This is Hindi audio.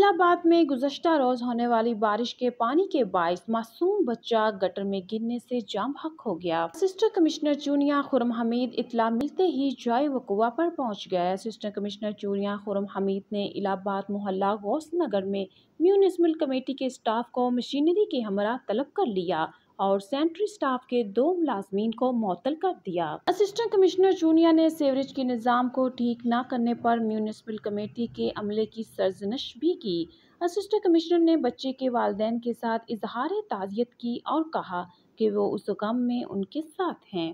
इलाहाबाद में गुजशत रोज़ होने वाली बारिश के पानी के बायस मासूम बच्चा गटर में गिरने से जाम हक हो गया असिस्टेंट कमिश्नर चूनिया खुरम हमीद इतला मिलते ही जाय वकुआ पर पहुंच गया असिस्टेंट कमिश्नर चूनिया खुरम हमीद ने इलाहाबाद मोहल्ला गौस नगर में म्यूनसिपल कमेटी के स्टाफ को मशीनरी के हमरा तलब कर लिया और सेंट्री स्टाफ के दो मुलाजमीन को मअतल कर दिया असिस्टेंट कमिश्नर जूनियर ने सीवरेज के निज़ाम को ठीक न करने पर म्यूनिसिपल कमेटी के अमले की सरजनश भी की असिस्टेंट कमिश्नर ने बच्चे के वालदेन के साथ इजहार ताज़ियत की और कहा कि वो उस गम में उनके साथ हैं